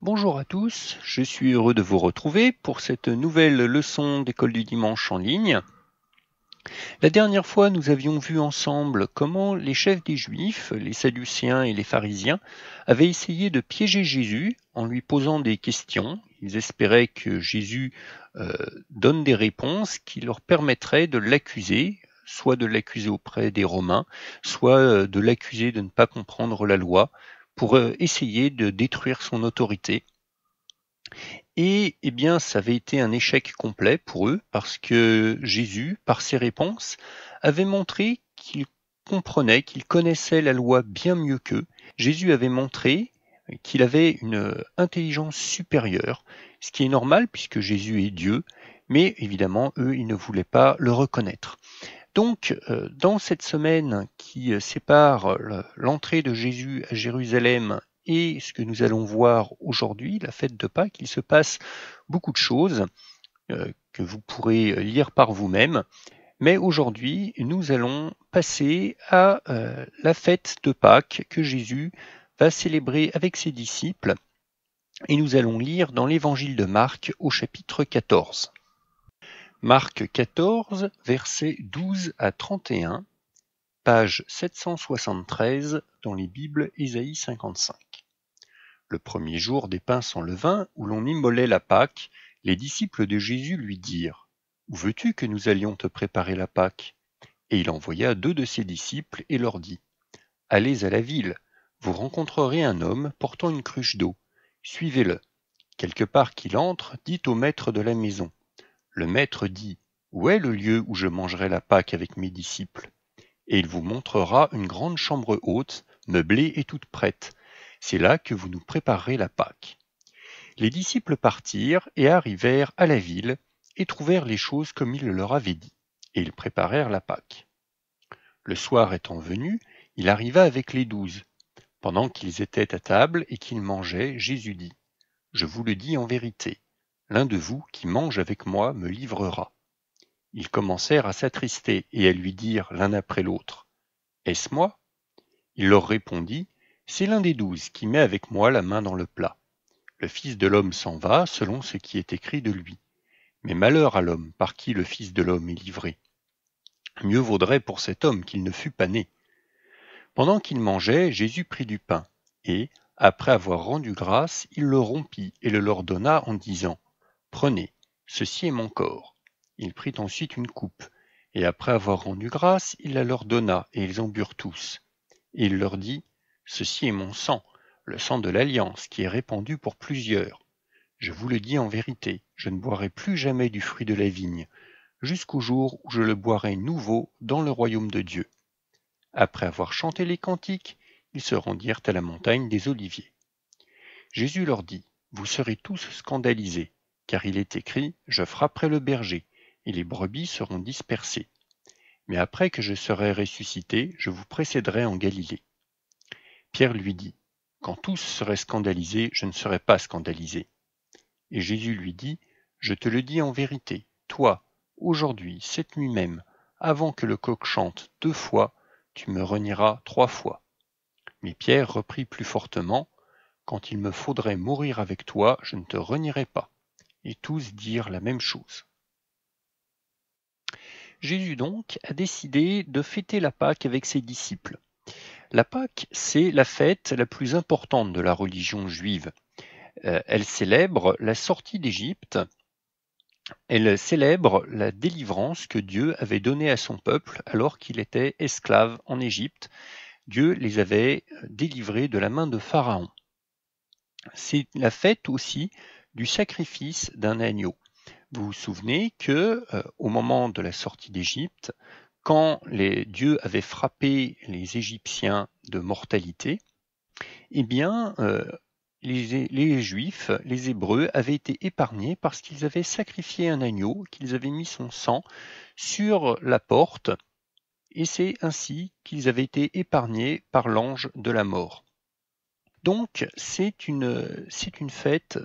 Bonjour à tous, je suis heureux de vous retrouver pour cette nouvelle leçon d'école du dimanche en ligne. La dernière fois, nous avions vu ensemble comment les chefs des Juifs, les Sadducéens et les Pharisiens, avaient essayé de piéger Jésus en lui posant des questions. Ils espéraient que Jésus euh, donne des réponses qui leur permettraient de l'accuser, soit de l'accuser auprès des Romains, soit euh, de l'accuser de ne pas comprendre la loi, pour euh, essayer de détruire son autorité. Et eh bien, ça avait été un échec complet pour eux parce que Jésus, par ses réponses, avait montré qu'il comprenait, qu'il connaissait la loi bien mieux qu'eux. Jésus avait montré qu'il avait une intelligence supérieure, ce qui est normal puisque Jésus est Dieu, mais évidemment, eux, ils ne voulaient pas le reconnaître. Donc, euh, dans cette semaine qui euh, sépare euh, l'entrée de Jésus à Jérusalem et ce que nous allons voir aujourd'hui, la fête de Pâques, il se passe beaucoup de choses que vous pourrez lire par vous-même. Mais aujourd'hui, nous allons passer à la fête de Pâques que Jésus va célébrer avec ses disciples. Et nous allons lire dans l'évangile de Marc au chapitre 14. Marc 14, versets douze à trente page sept dans les Bibles Isaïe cinquante Le premier jour des pains sans levain, où l'on immolait la Pâque, les disciples de Jésus lui dirent Où veux-tu que nous allions te préparer la Pâque Et il envoya deux de ses disciples et leur dit Allez à la ville, vous rencontrerez un homme portant une cruche d'eau. Suivez-le. Quelque part qu'il entre, dites au maître de la maison le maître dit: Où est le lieu où je mangerai la Pâque avec mes disciples? et il vous montrera une grande chambre haute, meublée et toute prête. C'est là que vous nous préparerez la Pâque. Les disciples partirent et arrivèrent à la ville, et trouvèrent les choses comme il leur avait dit, et ils préparèrent la Pâque. Le soir étant venu, il arriva avec les douze. Pendant qu'ils étaient à table et qu'ils mangeaient, Jésus dit, Je vous le dis en vérité, L'un de vous qui mange avec moi me livrera. Ils commencèrent à s'attrister et à lui dire l'un après l'autre Est-ce moi Il leur répondit C'est l'un des douze qui met avec moi la main dans le plat. Le Fils de l'homme s'en va selon ce qui est écrit de lui. Mais malheur à l'homme par qui le Fils de l'homme est livré. Mieux vaudrait pour cet homme qu'il ne fût pas né. Pendant qu'il mangeait, Jésus prit du pain, et, après avoir rendu grâce, il le rompit et le leur donna en disant Prenez, ceci est mon corps. Il prit ensuite une coupe, et après avoir rendu grâce, il la leur donna, et ils en burent tous. Et il leur dit, Ceci est mon sang, le sang de l'alliance, qui est répandu pour plusieurs. Je vous le dis en vérité, je ne boirai plus jamais du fruit de la vigne, jusqu'au jour où je le boirai nouveau dans le royaume de Dieu. Après avoir chanté les cantiques, ils se rendirent à la montagne des Oliviers. Jésus leur dit, Vous serez tous scandalisés, car il est écrit, Je frapperai le berger, et les brebis seront dispersées. Mais après que je serai ressuscité, je vous précéderai en Galilée. Pierre lui dit, Quand tous seraient scandalisés, je ne serai pas scandalisé. Et Jésus lui dit, Je te le dis en vérité, toi, aujourd'hui, cette nuit même, avant que le coq chante deux fois, tu me renieras trois fois. Mais Pierre reprit plus fortement, Quand il me faudrait mourir avec toi, je ne te renierai pas et tous dirent la même chose. Jésus donc a décidé de fêter la Pâque avec ses disciples. La Pâque, c'est la fête la plus importante de la religion juive. Euh, elle célèbre la sortie d'Égypte, elle célèbre la délivrance que Dieu avait donnée à son peuple alors qu'il était esclave en Égypte. Dieu les avait délivrés de la main de Pharaon. C'est la fête aussi du sacrifice d'un agneau. Vous vous souvenez que euh, au moment de la sortie d'Égypte, quand les dieux avaient frappé les Égyptiens de mortalité, eh bien euh, les, Juifs, les Hébreux avaient été épargnés parce qu'ils avaient sacrifié un agneau, qu'ils avaient mis son sang sur la porte, et c'est ainsi qu'ils avaient été épargnés par l'ange de la mort. Donc c'est une, une fête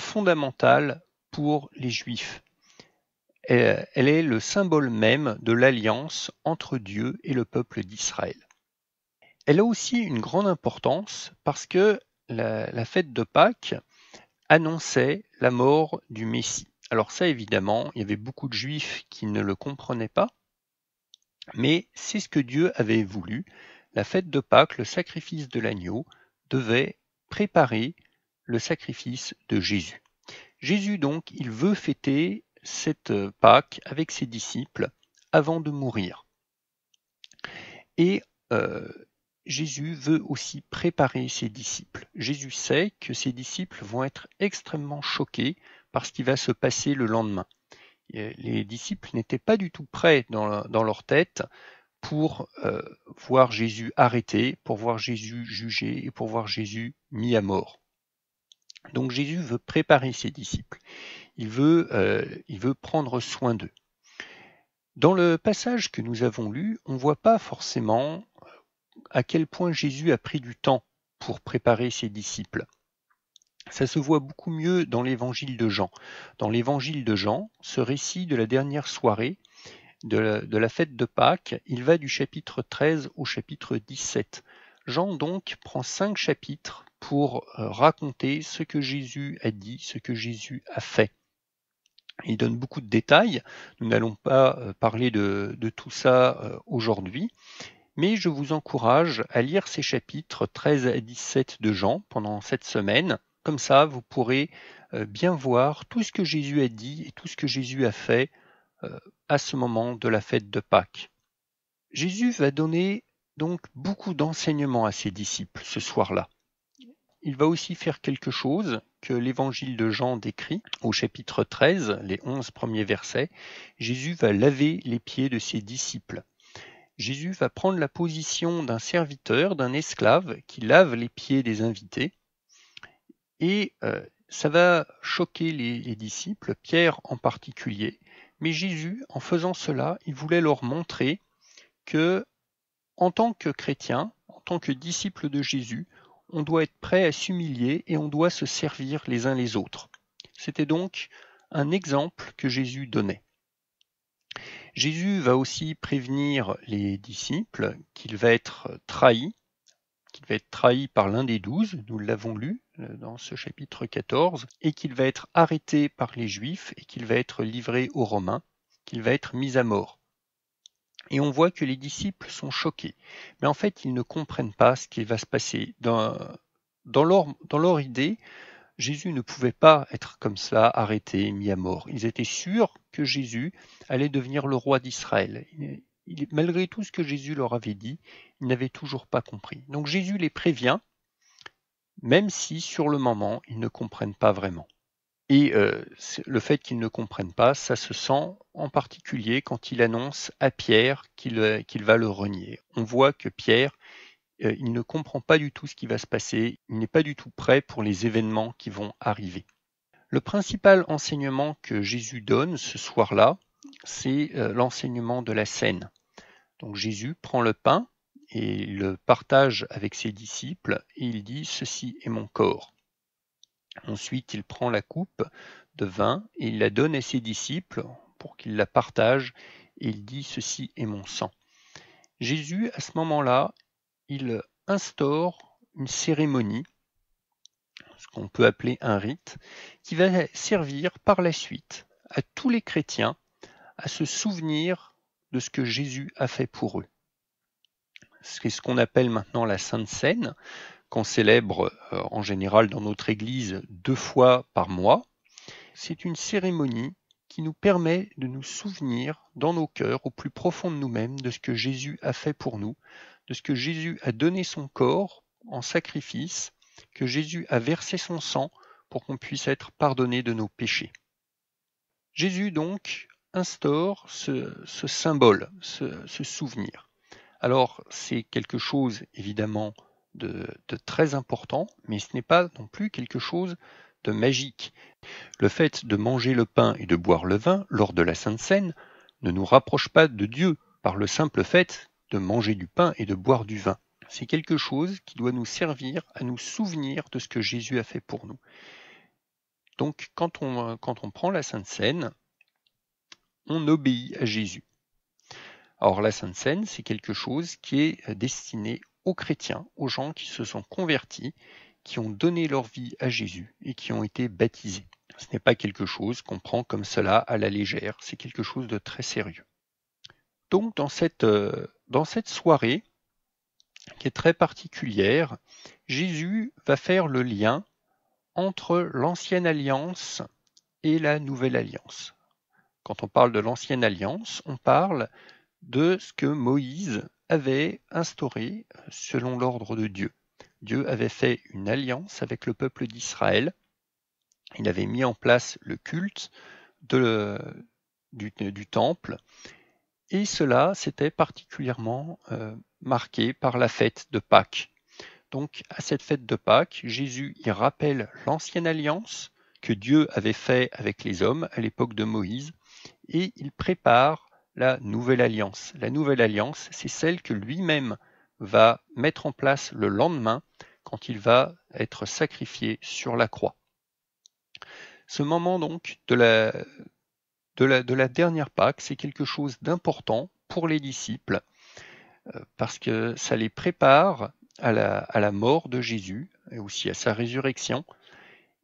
fondamentale pour les Juifs. Euh, elle est le symbole même de l'alliance entre Dieu et le peuple d'Israël. Elle a aussi une grande importance parce que la, fête de Pâques annonçait la mort du Messie. Alors ça évidemment, il y avait beaucoup de Juifs qui ne le comprenaient pas, mais c'est ce que Dieu avait voulu. La fête de Pâques, le sacrifice de l'agneau, devait préparer le sacrifice de Jésus. Jésus donc, il veut fêter cette euh, Pâque avec ses disciples avant de mourir. Et euh, Jésus veut aussi préparer ses disciples. Jésus sait que ses disciples vont être extrêmement choqués par ce qui va se passer le lendemain. Euh, les disciples n'étaient pas du tout prêts dans, leur tête pour voir Jésus arrêté, pour voir Jésus jugé et pour voir Jésus mis à mort. Donc Jésus veut préparer ses disciples. Il veut, euh, il veut prendre soin d'eux. Dans le passage que nous avons lu, on ne voit pas forcément euh, à quel point Jésus a pris du temps pour préparer ses disciples. Ça se voit beaucoup mieux dans l'évangile de Jean. Dans l'évangile de Jean, ce récit de la dernière soirée de la, de la, fête de Pâques, il va du chapitre 13 au chapitre 17. Jean donc prend cinq chapitres pour euh, raconter ce que Jésus a dit, ce que Jésus a fait. Il donne beaucoup de détails, nous n'allons pas euh, parler de, tout ça euh, aujourd'hui, mais je vous encourage à lire ces chapitres 13 à 17 de Jean pendant cette semaine. Comme ça, vous pourrez bien voir tout ce que Jésus a dit et tout ce que Jésus a fait à ce moment de la fête de Pâques. Jésus va donner donc beaucoup d'enseignements à ses disciples ce soir-là. Il va aussi faire quelque chose que l'évangile de Jean décrit au chapitre 13, les 11 premiers versets. Jésus va laver les pieds de ses disciples. Jésus va prendre la position d'un serviteur, d'un esclave qui lave les pieds des invités. Et euh, ça va choquer les, les disciples, Pierre en particulier. Mais Jésus, en faisant cela, il voulait leur montrer que, en tant que chrétien, en tant que disciple de Jésus, on doit être prêt à s'humilier et on doit se servir les uns les autres. C'était donc un exemple que Jésus donnait. Jésus va aussi prévenir les disciples qu'il va être trahi, qu'il va être trahi par l'un des douze, nous l'avons lu euh, dans ce chapitre 14, et qu'il va être arrêté par les Juifs et qu'il va être livré aux Romains, qu'il va être mis à mort. Et on voit que les disciples sont choqués. Mais en fait, ils ne comprennent pas ce qui va se passer. Dans, leur, leur idée, Jésus ne pouvait pas être comme cela arrêté, mis à mort. Ils étaient sûrs que Jésus allait devenir le roi d'Israël. malgré tout ce que Jésus leur avait dit, ils n'avaient toujours pas compris. Donc Jésus les prévient, même si sur le moment, ils ne comprennent pas vraiment. Et euh, le fait qu'il ne comprennent pas, ça se sent en particulier quand il annonce à Pierre qu'il euh, va le renier. On voit que Pierre, euh, il ne comprend pas du tout ce qui va se passer, il n'est pas du tout prêt pour les événements qui vont arriver. Le principal enseignement que Jésus donne ce soir-là, c'est l'enseignement de la scène. Donc Jésus prend le pain et le partage avec ses disciples et il dit Ceci est mon corps. Ensuite, il prend la coupe de vin et il la donne à ses disciples pour qu'ils la partagent et il dit Ceci est mon sang. Jésus, à ce moment-là, il instaure une cérémonie, ce qu'on peut appeler un rite, qui va servir par la suite à tous les chrétiens à se souvenir de ce que Jésus a fait pour eux. C'est ce qu'on appelle maintenant la Sainte Seine qu'on célèbre euh, en général dans notre Église deux fois par mois. C'est une cérémonie qui nous permet de nous souvenir dans nos cœurs, au plus profond de nous-mêmes, de ce que Jésus a fait pour nous, de ce que Jésus a donné son corps en sacrifice, que Jésus a versé son sang pour qu'on puisse être pardonné de nos péchés. Jésus donc instaure ce, symbole, ce, ce souvenir. Alors c'est quelque chose évidemment de, très important, mais ce n'est pas non plus quelque chose de magique. Le fait de manger le pain et de boire le vin lors de la Sainte Seine ne nous rapproche pas de Dieu par le simple fait de manger du pain et de boire du vin. C'est quelque chose qui doit nous servir à nous souvenir de ce que Jésus a fait pour nous. Donc quand on, quand on prend la Sainte Seine, on obéit à Jésus. Or la Sainte Seine, c'est quelque chose qui est euh, destiné aux chrétiens, aux gens qui se sont convertis, qui ont donné leur vie à Jésus et qui ont été baptisés. Ce n'est pas quelque chose qu'on prend comme cela à la légère, c'est quelque chose de très sérieux. Donc dans cette, euh, dans cette soirée, qui est très particulière, Jésus va faire le lien entre l'ancienne alliance et la nouvelle alliance. Quand on parle de l'ancienne alliance, on parle de ce que Moïse avait instauré selon l'ordre de Dieu. Dieu avait fait une alliance avec le peuple d'Israël. Il avait mis en place le culte du, temple. Et cela, s'était particulièrement euh, marqué par la fête de Pâques. Donc à cette fête de Pâques, Jésus y rappelle l'ancienne alliance que Dieu avait faite avec les hommes à l'époque de Moïse et il prépare la Nouvelle Alliance. La Nouvelle Alliance, c'est celle que lui-même va mettre en place le lendemain quand il va être sacrifié sur la croix. Ce moment donc de la, dernière Pâque, c'est quelque chose d'important pour les disciples euh, parce que ça les prépare à la mort de Jésus et aussi à sa résurrection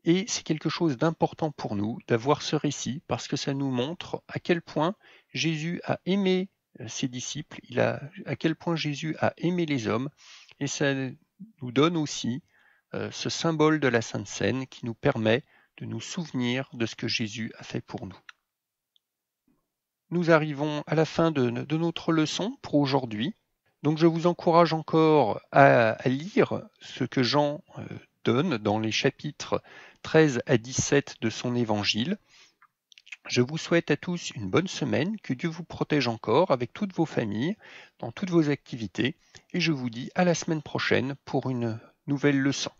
et c'est quelque chose d'important pour nous d'avoir ce récit parce que ça nous montre à quel point Jésus a aimé euh, ses disciples, il a, à quel point Jésus a aimé les hommes, et ça nous donne aussi euh, ce symbole de la Sainte Seine qui nous permet de nous souvenir de ce que Jésus a fait pour nous. Nous arrivons à la fin de, notre leçon pour aujourd'hui. Donc je vous encourage encore à, lire ce que Jean euh, donne dans les chapitres 13 à 17 de son évangile. Je vous souhaite à tous une bonne semaine, que Dieu vous protège encore avec toutes vos familles, dans toutes vos activités, et je vous dis à la semaine prochaine pour une nouvelle leçon.